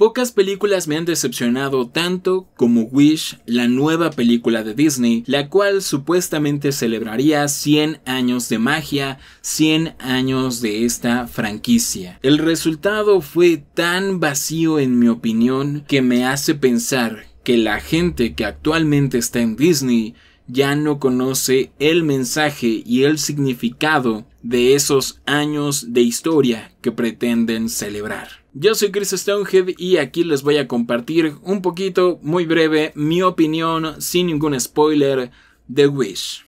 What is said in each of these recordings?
Pocas películas me han decepcionado tanto como Wish, la nueva película de Disney, la cual supuestamente celebraría 100 años de magia, 100 años de esta franquicia. El resultado fue tan vacío en mi opinión que me hace pensar que la gente que actualmente está en Disney ya no conoce el mensaje y el significado de esos años de historia que pretenden celebrar. Yo soy Chris Stonehead y aquí les voy a compartir un poquito, muy breve, mi opinión, sin ningún spoiler, de Wish.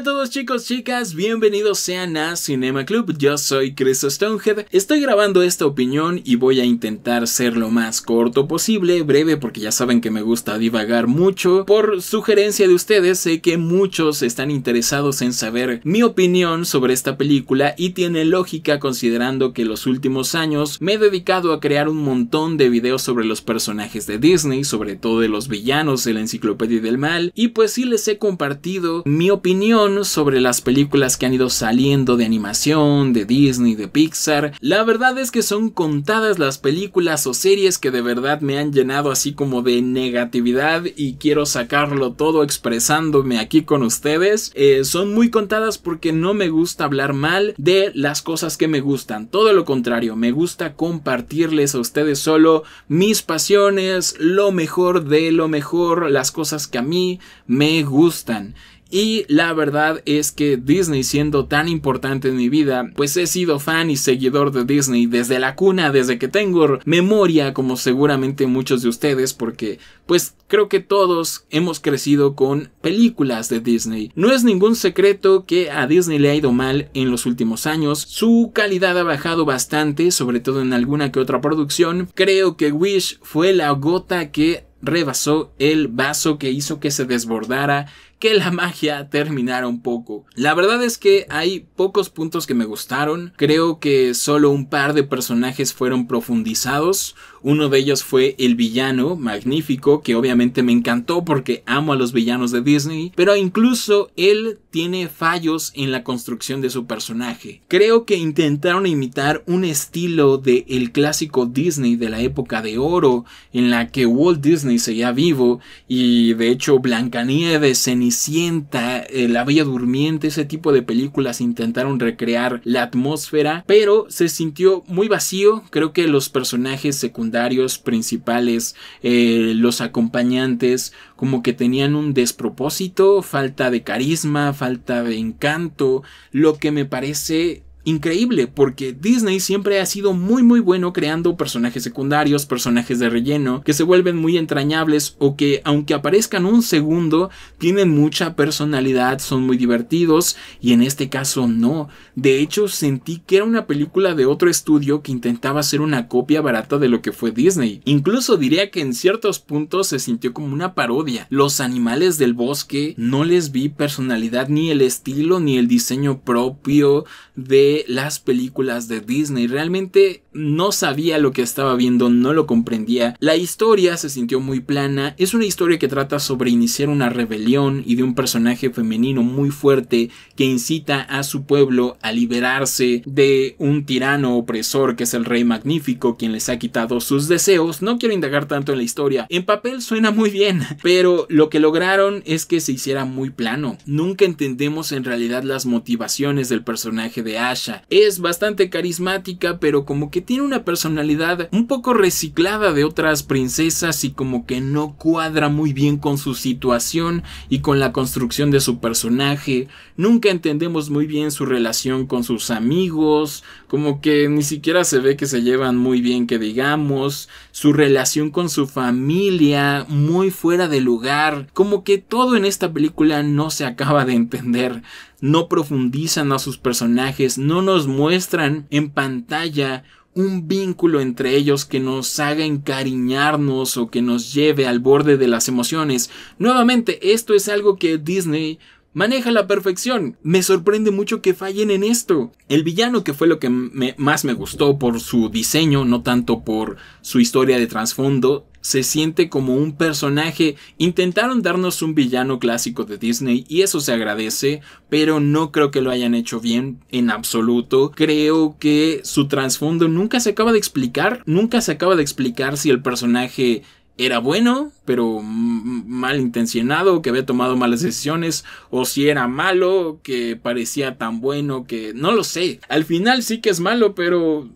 Hola a todos chicos, chicas, bienvenidos sean a Cinema Club, yo soy Chris Stonehead, estoy grabando esta opinión y voy a intentar ser lo más corto posible, breve porque ya saben que me gusta divagar mucho, por sugerencia de ustedes sé que muchos están interesados en saber mi opinión sobre esta película y tiene lógica considerando que los últimos años me he dedicado a crear un montón de videos sobre los personajes de Disney, sobre todo de los villanos de la enciclopedia del mal y pues sí les he compartido mi opinión sobre las películas que han ido saliendo de animación, de Disney, de Pixar. La verdad es que son contadas las películas o series que de verdad me han llenado así como de negatividad y quiero sacarlo todo expresándome aquí con ustedes. Eh, son muy contadas porque no me gusta hablar mal de las cosas que me gustan. Todo lo contrario, me gusta compartirles a ustedes solo mis pasiones, lo mejor de lo mejor, las cosas que a mí me gustan. Y la verdad es que Disney siendo tan importante en mi vida, pues he sido fan y seguidor de Disney desde la cuna, desde que tengo memoria, como seguramente muchos de ustedes, porque pues creo que todos hemos crecido con películas de Disney. No es ningún secreto que a Disney le ha ido mal en los últimos años, su calidad ha bajado bastante, sobre todo en alguna que otra producción. Creo que Wish fue la gota que rebasó el vaso que hizo que se desbordara que la magia terminara un poco. La verdad es que hay pocos puntos que me gustaron, creo que solo un par de personajes fueron profundizados, uno de ellos fue el villano, magnífico, que obviamente me encantó porque amo a los villanos de Disney, pero incluso él tiene fallos en la construcción de su personaje. Creo que intentaron imitar un estilo de el clásico Disney de la época de oro, en la que Walt Disney seguía vivo y de hecho Blancanieves, en eh, la Bella Durmiente, ese tipo de películas intentaron recrear la atmósfera, pero se sintió muy vacío. Creo que los personajes secundarios, principales, eh, los acompañantes, como que tenían un despropósito, falta de carisma, falta de encanto, lo que me parece increíble porque Disney siempre ha sido muy muy bueno creando personajes secundarios, personajes de relleno que se vuelven muy entrañables o que aunque aparezcan un segundo tienen mucha personalidad, son muy divertidos y en este caso no. De hecho sentí que era una película de otro estudio que intentaba hacer una copia barata de lo que fue Disney. Incluso diría que en ciertos puntos se sintió como una parodia. Los animales del bosque no les vi personalidad ni el estilo ni el diseño propio de las películas de Disney. Realmente no sabía lo que estaba viendo, no lo comprendía. La historia se sintió muy plana. Es una historia que trata sobre iniciar una rebelión y de un personaje femenino muy fuerte que incita a su pueblo a liberarse de un tirano opresor que es el rey magnífico quien les ha quitado sus deseos. No quiero indagar tanto en la historia. En papel suena muy bien, pero lo que lograron es que se hiciera muy plano. Nunca entendemos en realidad las motivaciones del personaje de Ash es bastante carismática, pero como que tiene una personalidad un poco reciclada de otras princesas y como que no cuadra muy bien con su situación y con la construcción de su personaje. Nunca entendemos muy bien su relación con sus amigos, como que ni siquiera se ve que se llevan muy bien, que digamos, su relación con su familia, muy fuera de lugar, como que todo en esta película no se acaba de entender no profundizan a sus personajes, no nos muestran en pantalla un vínculo entre ellos que nos haga encariñarnos o que nos lleve al borde de las emociones. Nuevamente, esto es algo que Disney maneja a la perfección. Me sorprende mucho que fallen en esto. El villano, que fue lo que más me gustó por su diseño, no tanto por su historia de trasfondo, se siente como un personaje. Intentaron darnos un villano clásico de Disney y eso se agradece, pero no creo que lo hayan hecho bien en absoluto. Creo que su trasfondo nunca se acaba de explicar, nunca se acaba de explicar si el personaje era bueno, pero mal intencionado, que había tomado malas decisiones, o si era malo, que parecía tan bueno, que no lo sé. Al final sí que es malo, pero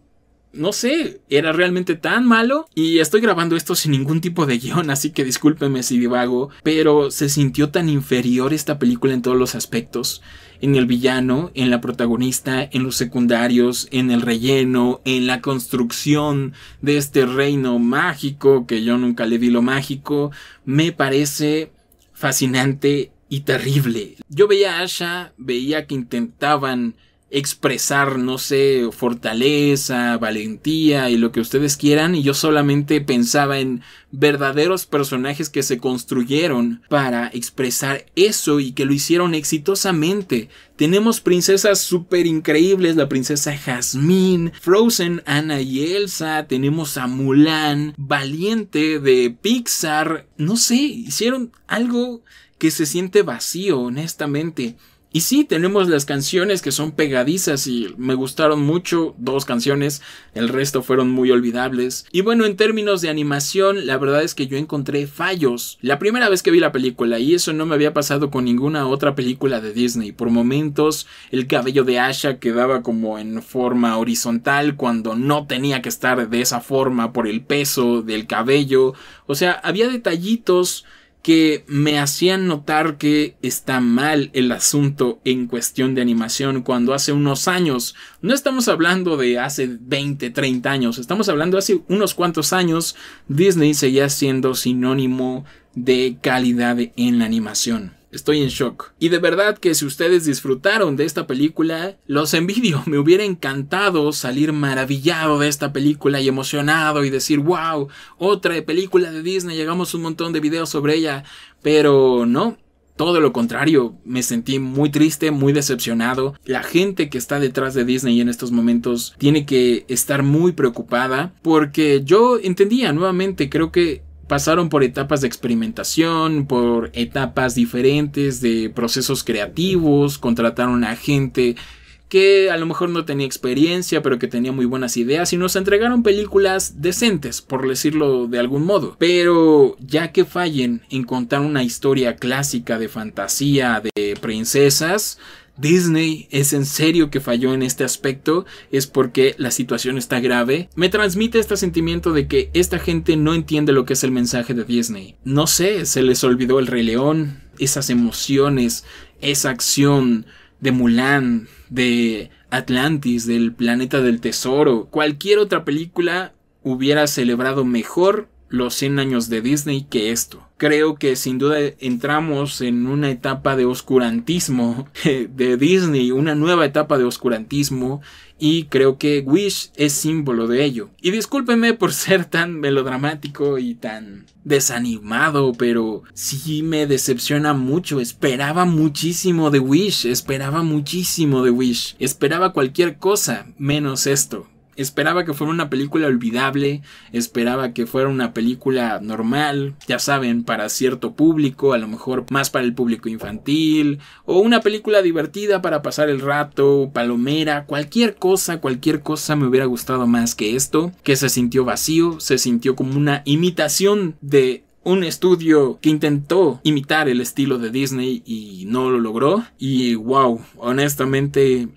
no sé, era realmente tan malo y estoy grabando esto sin ningún tipo de guión, así que discúlpeme si divago, pero se sintió tan inferior esta película en todos los aspectos, en el villano, en la protagonista, en los secundarios, en el relleno, en la construcción de este reino mágico, que yo nunca le di lo mágico, me parece fascinante y terrible. Yo veía a Asha, veía que intentaban expresar, no sé, fortaleza, valentía y lo que ustedes quieran. Y yo solamente pensaba en verdaderos personajes que se construyeron para expresar eso y que lo hicieron exitosamente. Tenemos princesas súper increíbles, la princesa Jasmine, Frozen, Anna y Elsa, tenemos a Mulan, Valiente de Pixar, no sé, hicieron algo que se siente vacío, honestamente. Y sí, tenemos las canciones que son pegadizas y me gustaron mucho, dos canciones, el resto fueron muy olvidables. Y bueno, en términos de animación, la verdad es que yo encontré fallos. La primera vez que vi la película, y eso no me había pasado con ninguna otra película de Disney, por momentos el cabello de Asha quedaba como en forma horizontal cuando no tenía que estar de esa forma por el peso del cabello. O sea, había detallitos que me hacían notar que está mal el asunto en cuestión de animación cuando hace unos años, no estamos hablando de hace 20, 30 años, estamos hablando de hace unos cuantos años, Disney seguía siendo sinónimo de calidad en la animación. Estoy en shock. Y de verdad que si ustedes disfrutaron de esta película, los envidio. Me hubiera encantado salir maravillado de esta película y emocionado y decir, wow, otra película de Disney, llegamos un montón de videos sobre ella. Pero no, todo lo contrario, me sentí muy triste, muy decepcionado. La gente que está detrás de Disney en estos momentos tiene que estar muy preocupada porque yo entendía nuevamente, creo que pasaron por etapas de experimentación, por etapas diferentes de procesos creativos, contrataron a gente que a lo mejor no tenía experiencia, pero que tenía muy buenas ideas y nos entregaron películas decentes, por decirlo de algún modo. Pero ya que fallen en contar una historia clásica de fantasía, de princesas, Disney es en serio que falló en este aspecto, es porque la situación está grave. Me transmite este sentimiento de que esta gente no entiende lo que es el mensaje de Disney. No sé, se les olvidó el Rey León, esas emociones, esa acción de Mulan, de Atlantis, del planeta del tesoro, cualquier otra película hubiera celebrado mejor los 100 años de Disney que esto. Creo que sin duda entramos en una etapa de oscurantismo de Disney, una nueva etapa de oscurantismo y creo que Wish es símbolo de ello. Y discúlpenme por ser tan melodramático y tan desanimado, pero sí me decepciona mucho. Esperaba muchísimo de Wish, esperaba muchísimo de Wish, esperaba cualquier cosa menos esto esperaba que fuera una película olvidable, esperaba que fuera una película normal, ya saben, para cierto público, a lo mejor más para el público infantil, o una película divertida para pasar el rato, palomera, cualquier cosa, cualquier cosa me hubiera gustado más que esto, que se sintió vacío, se sintió como una imitación de un estudio que intentó imitar el estilo de Disney y no lo logró. Y wow, honestamente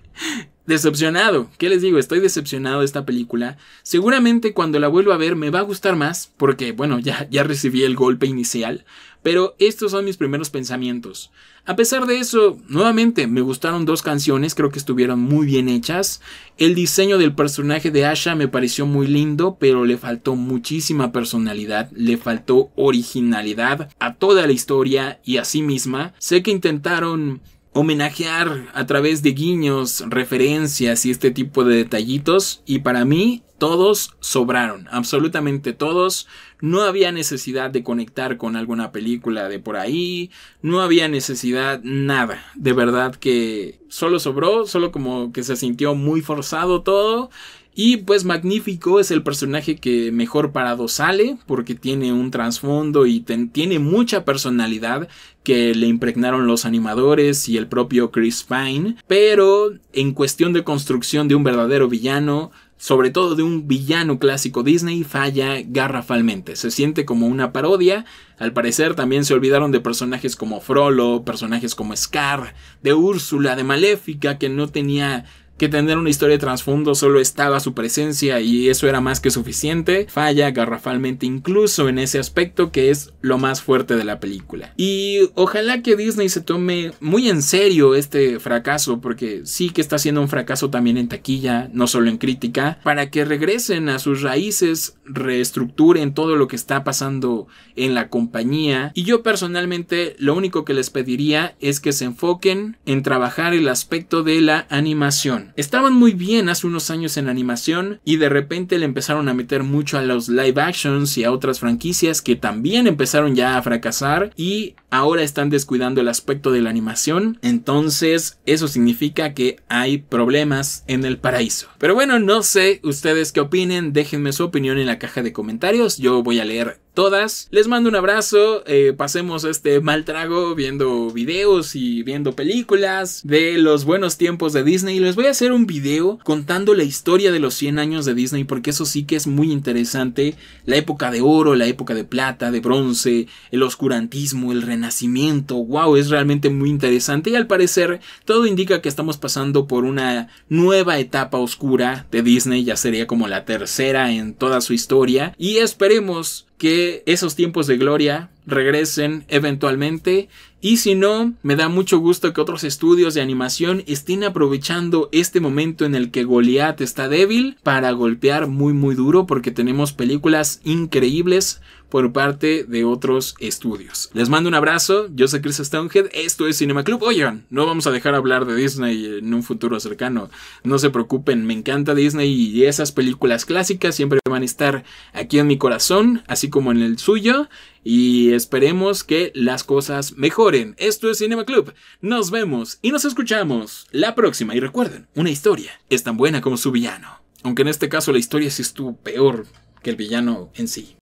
decepcionado. ¿Qué les digo? Estoy decepcionado de esta película. Seguramente cuando la vuelva a ver me va a gustar más, porque bueno, ya, ya recibí el golpe inicial, pero estos son mis primeros pensamientos. A pesar de eso, nuevamente me gustaron dos canciones, creo que estuvieron muy bien hechas. El diseño del personaje de Asha me pareció muy lindo, pero le faltó muchísima personalidad, le faltó originalidad a toda la historia y a sí misma. Sé que intentaron homenajear a través de guiños, referencias y este tipo de detallitos. Y para mí, todos sobraron, absolutamente todos. No había necesidad de conectar con alguna película de por ahí, no había necesidad, nada. De verdad que solo sobró, solo como que se sintió muy forzado todo. Y pues Magnífico es el personaje que mejor parado sale porque tiene un trasfondo y tiene mucha personalidad que le impregnaron los animadores y el propio Chris Pine, pero en cuestión de construcción de un verdadero villano, sobre todo de un villano clásico Disney, falla garrafalmente. Se siente como una parodia. Al parecer también se olvidaron de personajes como Frollo, personajes como Scar, de Úrsula, de Maléfica, que no tenía que tener una historia de trasfondo solo estaba su presencia y eso era más que suficiente, falla garrafalmente incluso en ese aspecto que es lo más fuerte de la película. Y ojalá que Disney se tome muy en serio este fracaso, porque sí que está siendo un fracaso también en taquilla, no solo en crítica, para que regresen a sus raíces, reestructuren todo lo que está pasando en la compañía. Y yo personalmente lo único que les pediría es que se enfoquen en trabajar el aspecto de la animación. Estaban muy bien hace unos años en animación y de repente le empezaron a meter mucho a los live actions y a otras franquicias que también empezaron ya a fracasar y ahora están descuidando el aspecto de la animación. Entonces eso significa que hay problemas en el paraíso. Pero bueno, no sé ustedes qué opinen, déjenme su opinión en la caja de comentarios, yo voy a leer todas. Les mando un abrazo, eh, pasemos este mal trago viendo videos y viendo películas de los buenos tiempos de Disney. Les voy a hacer un video contando la historia de los 100 años de Disney porque eso sí que es muy interesante. La época de oro, la época de plata, de bronce, el oscurantismo, el renacimiento. ¡Wow! Es realmente muy interesante y al parecer todo indica que estamos pasando por una nueva etapa oscura de Disney. Ya sería como la tercera en toda su historia. Y esperemos que esos tiempos de gloria regresen eventualmente y si no, me da mucho gusto que otros estudios de animación estén aprovechando este momento en el que Goliath está débil para golpear muy muy duro porque tenemos películas increíbles por parte de otros estudios. Les mando un abrazo, yo soy Chris Stonehead, esto es Cinema Club. Oigan, no vamos a dejar hablar de Disney en un futuro cercano, no se preocupen, me encanta Disney y esas películas clásicas siempre van a estar aquí en mi corazón, así como en el suyo y esperemos que las cosas mejoren. Esto es Cinema Club. Nos vemos y nos escuchamos la próxima. Y recuerden, una historia es tan buena como su villano. Aunque en este caso la historia sí estuvo peor que el villano en sí.